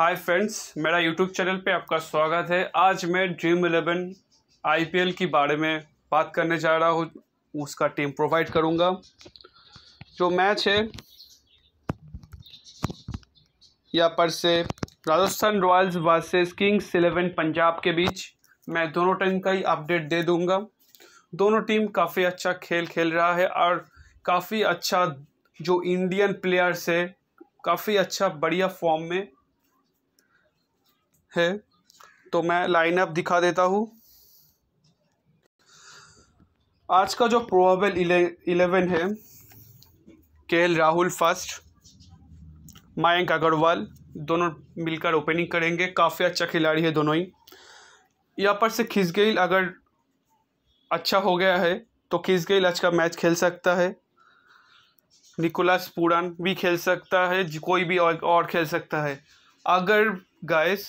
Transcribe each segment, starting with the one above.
हाय friends मेरा YouTube channel पे आपका स्वागत है आज मैं ड्रीम इलेवन आईपीएल के बारे में बात करने जा रहा हूँ उसका टीम प्रोवाइड करूँगा जो मैच है यहाँ पर से Rajasthan Royals versus Kings Eleven Punjab के बीच मैं दोनों टीम का ही अपडेट दे दूँगा दोनों टीम काफ़ी अच्छा खेल खेल रहा है और काफ़ी अच्छा जो इंडियन प्लेयर्स है काफ़ी अच्छा बढ़िया फॉर्म में है तो मैं लाइनअप दिखा देता हूँ आज का जो प्रोबेबल इलेवन है K L Rahul first Mayank Agarwal दोनों मिलकर ओपनिंग करेंगे काफ़ी अच्छा खिलाड़ी है दोनों ही यहाँ पर से खिसगेल अगर अच्छा हो गया है तो खिसगेल आज का मैच खेल सकता है निकोलास पुरान भी खेल सकता है कोई भी और, और खेल सकता है अगर गायस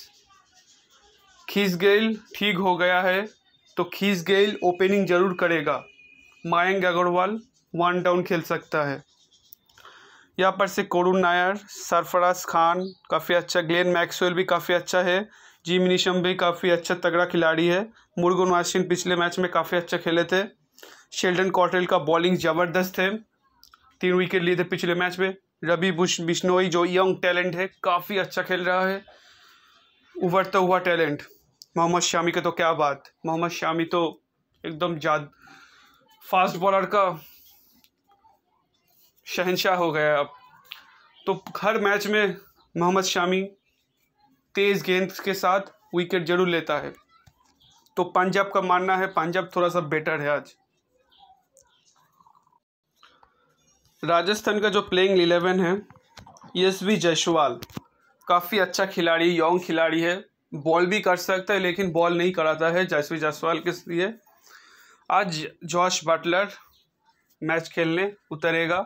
खींच गेल ठीक हो गया है तो खींच गेल ओपनिंग जरूर करेगा मायंग अग्रवाल वन डाउन खेल सकता है यहाँ पर से कोरुन नायर सरफराज खान काफ़ी अच्छा ग्लेन मैक्सवेल भी काफ़ी अच्छा है जी निशम भी काफ़ी अच्छा तगड़ा खिलाड़ी है मुर्गुन वाशिन पिछले मैच में काफ़ी अच्छा खेले थे शेल्डन कॉटल का बॉलिंग ज़बरदस्त है तीन विकेट लिए थे पिछले मैच में रवि बुश बिश्नोई जो यंग टैलेंट है काफ़ी अच्छा खेल रहा है उभरता हुआ टैलेंट मोहम्मद शामी का तो क्या बात मोहम्मद शामी तो एकदम जाद फास्ट बॉलर का शहनशाह हो गया अब तो हर मैच में मोहम्मद शामी तेज़ गेंद के साथ विकेट जरूर लेता है तो पंजाब का मानना है पंजाब थोड़ा सा बेटर है आज राजस्थान का जो प्लेइंग इलेवन है वी जयसवाल काफ़ी अच्छा खिलाड़ी यंग खिलाड़ी है बॉल भी कर सकता है लेकिन बॉल नहीं कराता है जसवी जायसवाल के लिए आज जॉश बटलर मैच खेलने उतरेगा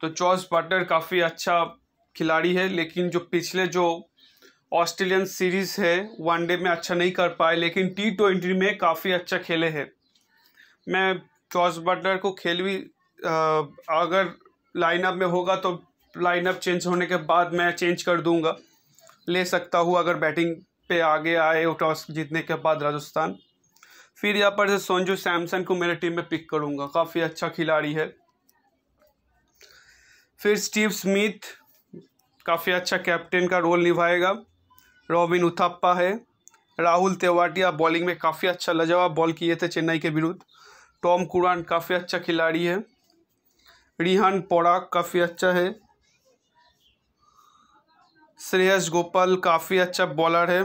तो जॉश बटलर काफ़ी अच्छा खिलाड़ी है लेकिन जो पिछले जो ऑस्ट्रेलियन सीरीज़ है वनडे में अच्छा नहीं कर पाए लेकिन टी ट्वेंटी में काफ़ी अच्छा खेले हैं मैं जॉर्ज बटलर को खेल भी आ, अगर लाइनअप में होगा तो लाइनअप चेंज होने के बाद मैं चेंज कर दूंगा ले सकता हूँ अगर बैटिंग पे आगे आए टॉस जीतने के बाद राजस्थान फिर यहाँ पर से सोनजू सैमसन को मेरे टीम में पिक करूँगा काफ़ी अच्छा खिलाड़ी है फिर स्टीव स्मिथ काफ़ी अच्छा कैप्टन का रोल निभाएगा रॉबिन उथप्पा है राहुल तेवाटिया बॉलिंग में काफ़ी अच्छा लजवाब बॉल किए थे चेन्नई के विरुद्ध टॉम कुरान काफ़ी अच्छा खिलाड़ी है रिहान पोड़ाक काफ़ी अच्छा है श्रेयस गोपाल काफ़ी अच्छा बॉलर है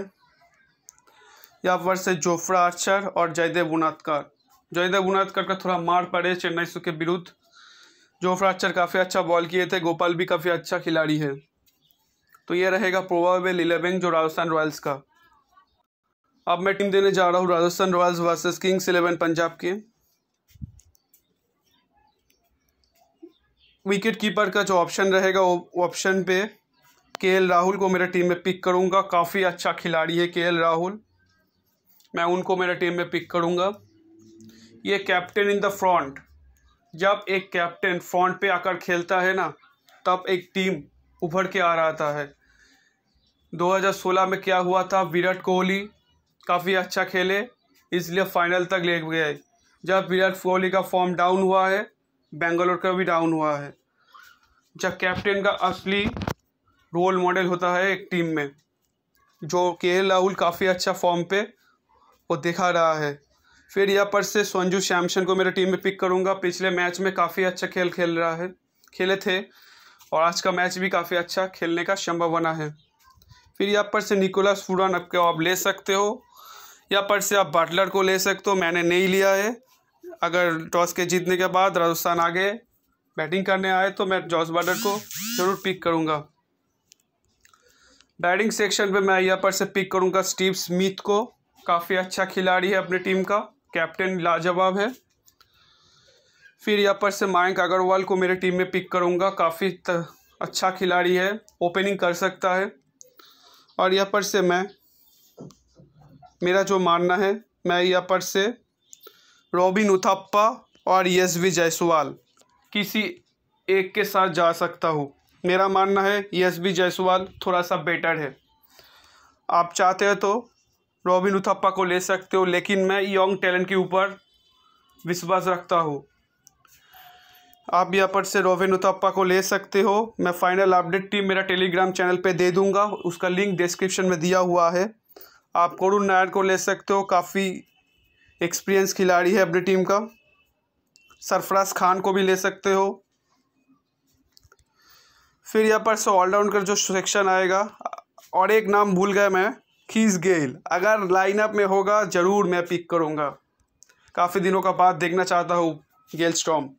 या पर से जोफ्रा आर्चर और जयदेव बुनातकर जयदेव बुनातकर का थोड़ा मार पड़े चेन्नई के विरुद्ध जोफ्रा आर्चर काफ़ी अच्छा बॉल किए थे गोपाल भी काफ़ी अच्छा खिलाड़ी है तो ये रहेगा प्रोबेबल इलेवन जो राजस्थान रॉयल्स का अब मैं टीम देने जा रहा हूँ Rajasthan Royals versus Kings Eleven Punjab के विकेट कीपर का जो ऑप्शन रहेगा वो ऑप्शन पे के राहुल को मेरे टीम में पिक करूँगा काफ़ी अच्छा खिलाड़ी है के राहुल मैं उनको मेरे टीम में पिक करूँगा ये कैप्टन इन द फ्रंट जब एक कैप्टन फ्रंट पे आकर खेलता है ना तब एक टीम उभर के आ रहा था है 2016 में क्या हुआ था विराट कोहली काफ़ी अच्छा खेले इसलिए फाइनल तक ले गए जब विराट कोहली का फॉर्म डाउन हुआ है बेंगलोर का भी डाउन हुआ है जब कैप्टन का असली रोल मॉडल होता है एक टीम में जो के राहुल काफ़ी अच्छा फॉर्म पे वो दिखा रहा है फिर यहाँ पर से संजू सैमसन को मेरे टीम में पिक करूँगा पिछले मैच में काफ़ी अच्छा खेल खेल रहा है खेले थे और आज का मैच भी काफ़ी अच्छा खेलने का संभावना है फिर यहाँ पर से निकोलस फूडन आपके आप ले सकते हो यहाँ पर से आप बाटलर को ले सकते हो मैंने नहीं लिया है अगर टॉस के जीतने के बाद राजस्थान आगे बैटिंग करने आए तो मैं जॉस बाटलर को ज़रूर पिक करूँगा बैटिंग सेक्शन पे मैं यहाँ पर से पिक करूँगा स्टीव स्मिथ को काफ़ी अच्छा खिलाड़ी है अपनी टीम का कैप्टन लाजवाब है फिर यहाँ पर से मायंक अग्रवाल को मेरे टीम में पिक करूँगा काफ़ी अच्छा खिलाड़ी है ओपनिंग कर सकता है और यहाँ पर से मैं मेरा जो मानना है मैं यहाँ पर से रॉबिन उथप्पा और यस वी जायसवाल किसी एक के साथ जा सकता हूँ मेरा मानना है एस बी जायसवाल थोड़ा सा बेटर है आप चाहते हो तो रॉबिन उथप्पा को ले सकते हो लेकिन मैं यंग टैलेंट के ऊपर विश्वास रखता हूँ आप यहाँ पर से रॉबिन उथप्पा को ले सकते हो मैं फाइनल अपडेट टीम मेरा टेलीग्राम चैनल पे दे दूँगा उसका लिंक डिस्क्रिप्शन में दिया हुआ है आप करुण नायर को ले सकते हो काफ़ी एक्सपीरियंस खिलाड़ी है अपनी टीम का सरफराज खान को भी ले सकते हो फिर यहाँ पर से ऑल का जो सेक्शन आएगा और एक नाम भूल गया मैं खीस गेल अगर लाइनअप में होगा ज़रूर मैं पिक करूँगा काफ़ी दिनों का बाद देखना चाहता हूँ गेल स्टॉम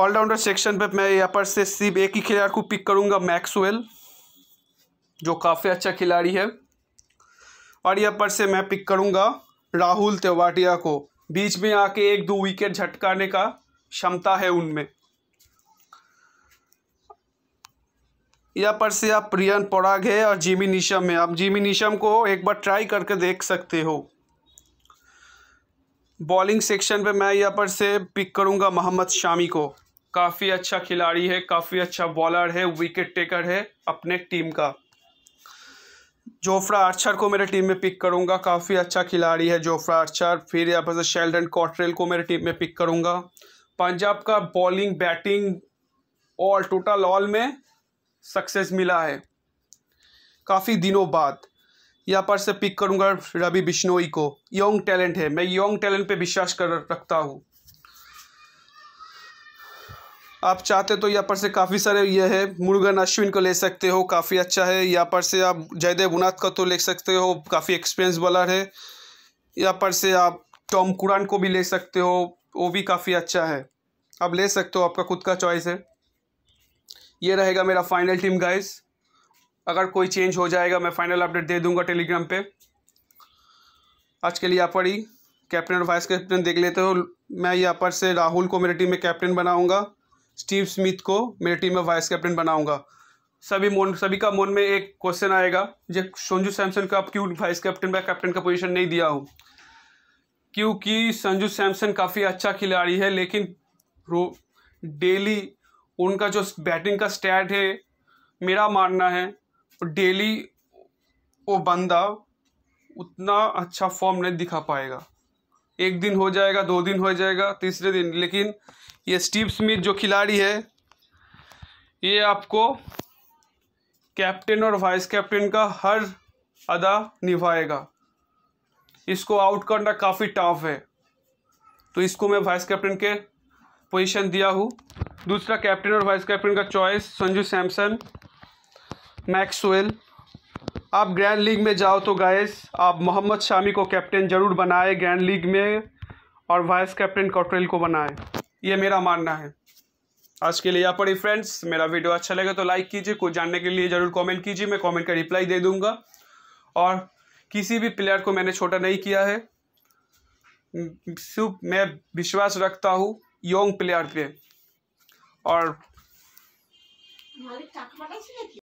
ऑलराउंडर सेक्शन पे मैं यहाँ पर से सिर्फ एक ही खिलाड़ी को पिक करूँगा मैक्सवेल जो काफ़ी अच्छा खिलाड़ी है और यहाँ पर से मैं पिक करूँगा राहुल तेवाटिया को बीच में आके एक दो विकेट झटकाने का क्षमता है उनमें यहाँ पर से आप प्रियन पराग है और जिमी निशम है आप जिमी निशम को एक बार ट्राई करके देख सकते हो बॉलिंग सेक्शन पे मैं यहाँ पर से पिक करूँगा मोहम्मद शामी को काफ़ी अच्छा खिलाड़ी है काफ़ी अच्छा बॉलर है विकेट टेकर है अपने टीम का जोफ्रा आर्चर को मेरे टीम में पिक करूंगा काफ़ी अच्छा खिलाड़ी है जोफ्रा आर्चर फिर यहाँ पर शेल्डन कॉटरेल को मेरे टीम में पिक करूंगा पंजाब का bowling batting all total all में सक्सेस मिला है काफ़ी दिनों बाद यहाँ पर से पिक करूँगा रवि बिश्नोई को यंग टैलेंट है मैं यंग टैलेंट पे विश्वास कर रखता हूँ आप चाहते तो यहाँ पर से काफ़ी सारे ये है मुर्गन अश्विन को ले सकते हो काफ़ी अच्छा है यहाँ पर से आप जयदेव उनाथ का तो ले सकते हो काफ़ी एक्सपीरियंस बॉलर है यहाँ पर से आप टॉम कुरान को भी ले सकते हो वो भी काफ़ी अच्छा है आप ले सकते हो आपका खुद का चॉइस है ये रहेगा मेरा फाइनल टीम गाइस अगर कोई चेंज हो जाएगा मैं फाइनल अपडेट दे दूंगा टेलीग्राम पे आज के लिए यहाँ पर ही कैप्टन और वाइस कैप्टन देख लेते हो मैं यहाँ पर से राहुल को मेरी टीम में कैप्टन बनाऊंगा स्टीव स्मिथ को मेरी टीम में वाइस कैप्टन बनाऊंगा सभी मोन सभी का मोन में एक क्वेश्चन आएगा जब संजू सैमसन का आप क्यों वाइस कैप्टन या कैप्टन का पोजीशन नहीं दिया हूँ क्योंकि संजू सैमसन काफ़ी अच्छा खिलाड़ी है लेकिन रो डेली उनका जो बैटिंग का स्टैट है मेरा मानना है डेली वो बंदा उतना अच्छा फॉर्म नहीं दिखा पाएगा एक दिन हो जाएगा दो दिन हो जाएगा तीसरे दिन लेकिन ये स्टीव स्मिथ जो खिलाड़ी है ये आपको कैप्टन और वाइस कैप्टन का हर अदा निभाएगा इसको आउट करना काफ़ी टफ है तो इसको मैं वाइस कैप्टन के पोजीशन दिया हूँ दूसरा कैप्टन और वाइस कैप्टन का चॉइस संजू सैमसन मैक्सवेल आप ग्रैंड लीग में जाओ तो गायस आप मोहम्मद शामी को कैप्टन ज़रूर बनाए ग्रैंड लीग में और वाइस कैप्टन कॉटरेल को बनाए ये मेरा मानना है आज के लिए यहाँ पर ही फ्रेंड्स मेरा वीडियो अच्छा लगे तो लाइक कीजिए कुछ जानने के लिए ज़रूर कॉमेंट कीजिए मैं कॉमेंट का रिप्लाई दे दूंगा और किसी भी प्लेयर को मैंने छोटा नहीं किया है शुभ मैं विश्वास रखता हूँ यंग प्लेयर पे और